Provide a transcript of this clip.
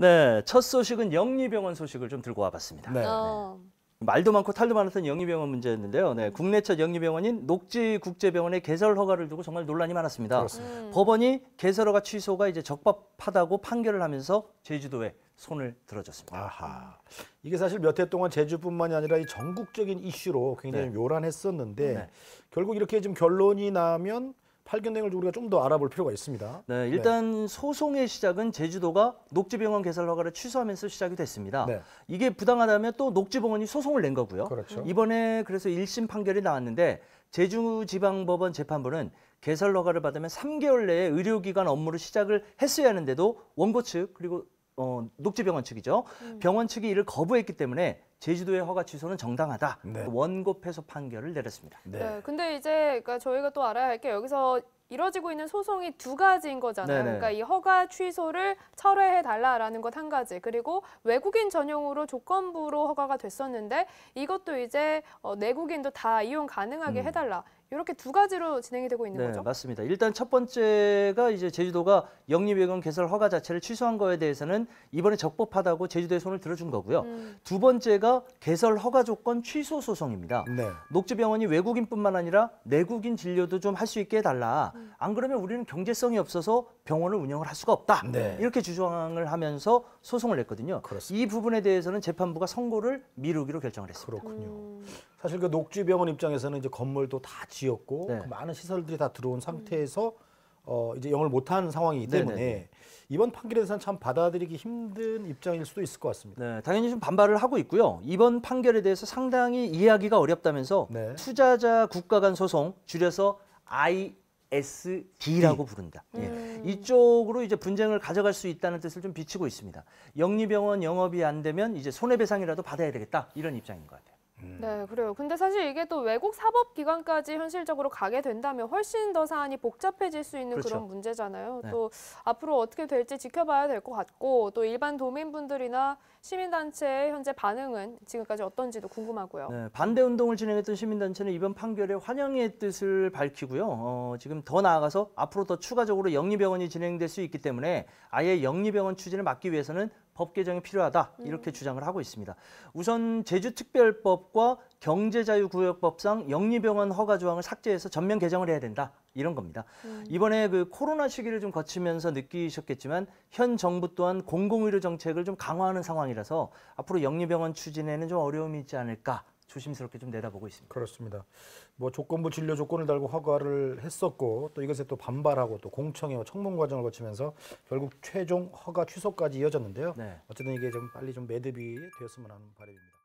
네, 첫 소식은 영리병원 소식을 좀 들고 와봤습니다. 네, 네. 어. 말도 많고 탈도 많았던 영리병원 문제였는데요. 네, 국내 첫 영리병원인 녹지국제병원의 개설 허가를 두고 정말 논란이 많았습니다. 음. 법원이 개설 허가 취소가 이제 적법하다고 판결을 하면서 제주도에 손을 들어줬습니다. 아하. 이게 사실 몇 해 동안 제주뿐만이 아니라 이 전국적인 이슈로 굉장히 네. 요란했었는데 네. 결국 이렇게 좀 결론이 나면 발견된걸 우리가 좀 더 알아볼 필요가 있습니다. 네, 일단 네. 소송의 시작은 제주도가 녹지병원 개설 허가를 취소하면서 시작이 됐습니다. 네. 이게 부당하다면 또 녹지병원이 소송을 낸 거고요. 그렇죠. 이번에 그래서 1심 판결이 나왔는데 제주지방법원 재판부는 개설 허가를 받으면 3개월 내에 의료기관 업무를 시작을 했어야 하는데도 원고 측 그리고 어, 녹지병원 측이죠. 음. 병원 측이 이를 거부했기 때문에 제주도의 허가 취소는 정당하다. 네. 원고 패소 판결을 내렸습니다. 네. 네. 근데 이제 그러니까 저희가 또 알아야 할 게 여기서 이뤄지고 있는 소송이 두 가지인 거잖아요. 네네. 그러니까 이 허가 취소를 철회해 달라라는 것 한 가지, 그리고 외국인 전용으로 조건부로 허가가 됐었는데 이것도 이제 어, 내국인도 다 이용 가능하게 음. 해달라. 이렇게 두 가지로 진행이 되고 있는 네, 거죠? 맞습니다. 일단 첫 번째가 이제 제주도가 영리외관 개설 허가 자체를 취소한 거에 대해서는 이번에 적법하다고 제주도의 손을 들어준 거고요. 음. 두 번째가 개설 허가 조건 취소 소송입니다. 네. 녹지병원이 외국인뿐만 아니라 내국인 진료도 좀 할 수 있게 해달라. 음. 안 그러면 우리는 경제성이 없어서 병원을 운영을 할 수가 없다. 네. 이렇게 주장을 하면서 소송을 냈거든요. 그렇습니다. 이 부분에 대해서는 재판부가 선고를 미루기로 결정을 했습니다. 그렇군요. 음. 사실 그 녹지병원 입장에서는 이제 건물도 다 지었고 네. 그 많은 시설들이 다 들어온 상태에서 음. 어 이제 영을 못한 상황이기 네, 네, 때문에 네네. 이번 판결에 대참 받아들이기 힘든 입장일 수도 있을 것 같습니다. 네, 당연히 좀 반발을 하고 있고요. 이번 판결에 대해서 상당히 이해하기가 어렵다면서 네. 투자자 국가 간 소송 줄여서 I SD라고 부른다. 음. 예. 이쪽으로 이제 분쟁을 가져갈 수 있다는 뜻을 좀 비치고 있습니다. 영리병원 영업이 안 되면 이제 손해배상이라도 받아야 되겠다 이런 입장인 것 같아요. 음. 네, 그래요. 근데 사실 이게 또 외국 사법기관까지 현실적으로 가게 된다면 훨씬 더 사안이 복잡해질 수 있는 그렇죠. 그런 문제잖아요. 네. 또 앞으로 어떻게 될지 지켜봐야 될 것 같고 또 일반 도민분들이나 시민단체의 현재 반응은 지금까지 어떤지도 궁금하고요. 네, 반대 운동을 진행했던 시민단체는 이번 판결에 환영의 뜻을 밝히고요. 어, 지금 더 나아가서 앞으로 더 추가적으로 영리병원이 진행될 수 있기 때문에 아예 영리병원 추진을 막기 위해서는 법 개정이 필요하다 이렇게 음. 주장을 하고 있습니다. 우선 제주특별법과 경제자유구역법상 영리병원 허가 조항을 삭제해서 전면 개정을 해야 된다 이런 겁니다. 음. 이번에 그 코로나 시기를 좀 거치면서 느끼셨겠지만 현 정부 또한 공공의료 정책을 좀 강화하는 상황이라서 앞으로 영리병원 추진에는 좀 어려움이 있지 않을까 조심스럽게 좀 내다보고 있습니다. 그렇습니다. 뭐 조건부 진료 조건을 달고 허가를 했었고 또 이것에 또 반발하고 또공청회 청문 과정을 거치면서 결국 최종 허가 취소까지 이어졌는데요. 네. 어쨌든 이게 좀 빨리 좀 매듭이 되었으면 하는 바람입니다.